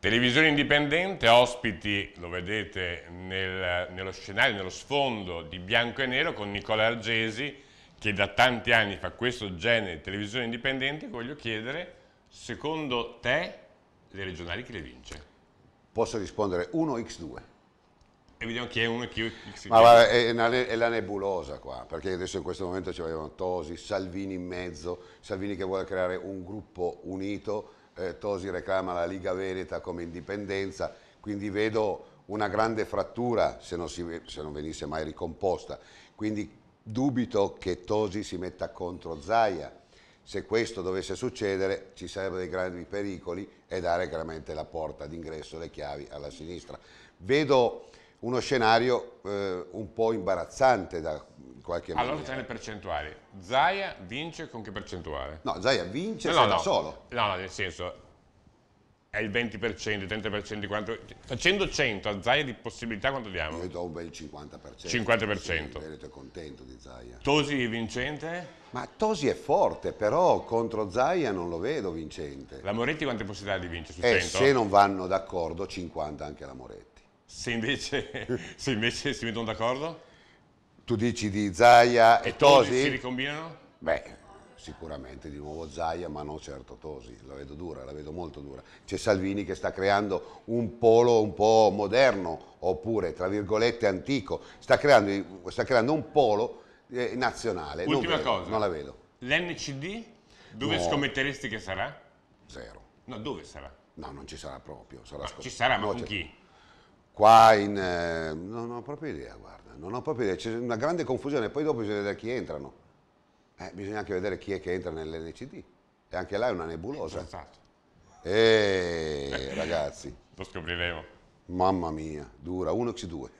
Televisione Indipendente, ospiti, lo vedete nel, nello scenario, nello sfondo di bianco e nero con Nicola Argesi che da tanti anni fa questo genere di televisione indipendente, voglio chiedere, secondo te le regionali chi le vince? Posso rispondere 1x2. E vediamo chi è 1 e chi è x Ma va, è, è, la nebulosa qua, perché adesso in questo momento ci vogliono Tosi, Salvini in mezzo, Salvini che vuole creare un gruppo unito eh, Tosi reclama la Liga Veneta come indipendenza, quindi vedo una grande frattura se non, si, se non venisse mai ricomposta. Quindi dubito che Tosi si metta contro Zaia. Se questo dovesse succedere ci sarebbero dei grandi pericoli e dare chiaramente la porta d'ingresso, le chiavi alla sinistra. Vedo uno scenario eh, un po' imbarazzante da, qualche allora, maniera. Allora, le percentuali. Zaia vince con che percentuale? No, Zaia vince no, no, da no. solo. No, no, nel senso, è il 20%, il 30%, quanto... facendo 100 a Zaia di possibilità quanto diamo? Io do un bel 50%. 50%. Sì, il Veneto è contento di Zaia. Tosi vincente? Ma Tosi è forte, però contro Zaia non lo vedo vincente. La Moretti quante possibilità di vincere su eh, 100? se non vanno d'accordo, 50 anche la Moretti. Se invece, se invece si mettono d'accordo? Tu dici di Zaia e, e Tosi? si ricombinano? Beh, sicuramente di nuovo Zaia, ma non certo Tosi, la vedo dura, la vedo molto dura. C'è Salvini che sta creando un polo un po' moderno, oppure tra virgolette antico, sta creando, sta creando un polo eh, nazionale. Ultima non vedo, cosa, non la vedo. L'NCD dove no. scommetteresti che sarà? Zero. No, dove sarà? No, non ci sarà proprio. Sarà no, ci sarà, ma no, con chi? Qua in... Eh, non ho proprio idea, guarda hanno, no? Proprio c'è una grande confusione, poi dopo bisogna vedere chi entrano. Eh, bisogna anche vedere chi è che entra nell'NCD. E anche là è una nebulosa. Esatto. Eh, ragazzi. Lo scopriremo. Mamma mia, dura, 1x2.